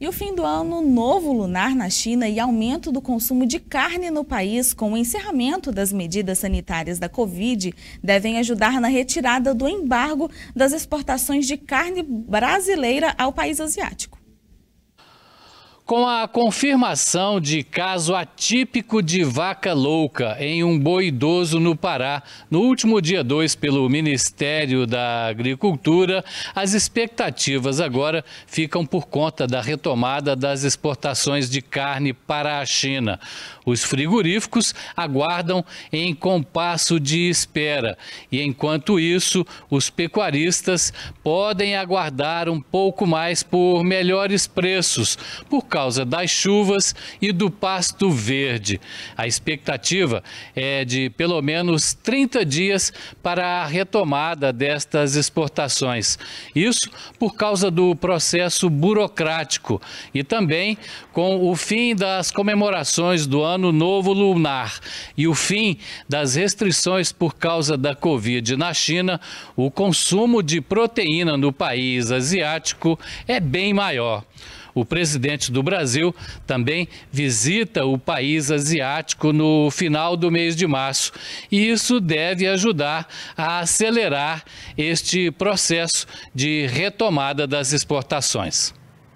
E o fim do ano novo lunar na China e aumento do consumo de carne no país com o encerramento das medidas sanitárias da Covid devem ajudar na retirada do embargo das exportações de carne brasileira ao país asiático. Com a confirmação de caso atípico de vaca louca em um boi idoso no Pará, no último dia 2 pelo Ministério da Agricultura, as expectativas agora ficam por conta da retomada das exportações de carne para a China. Os frigoríficos aguardam em compasso de espera e, enquanto isso, os pecuaristas podem aguardar um pouco mais por melhores preços, por causa causa das chuvas e do pasto verde. A expectativa é de pelo menos 30 dias para a retomada destas exportações. Isso por causa do processo burocrático e também com o fim das comemorações do Ano Novo Lunar e o fim das restrições por causa da Covid na China, o consumo de proteína no país asiático é bem maior. O presidente do Brasil também visita o país asiático no final do mês de março. E isso deve ajudar a acelerar este processo de retomada das exportações.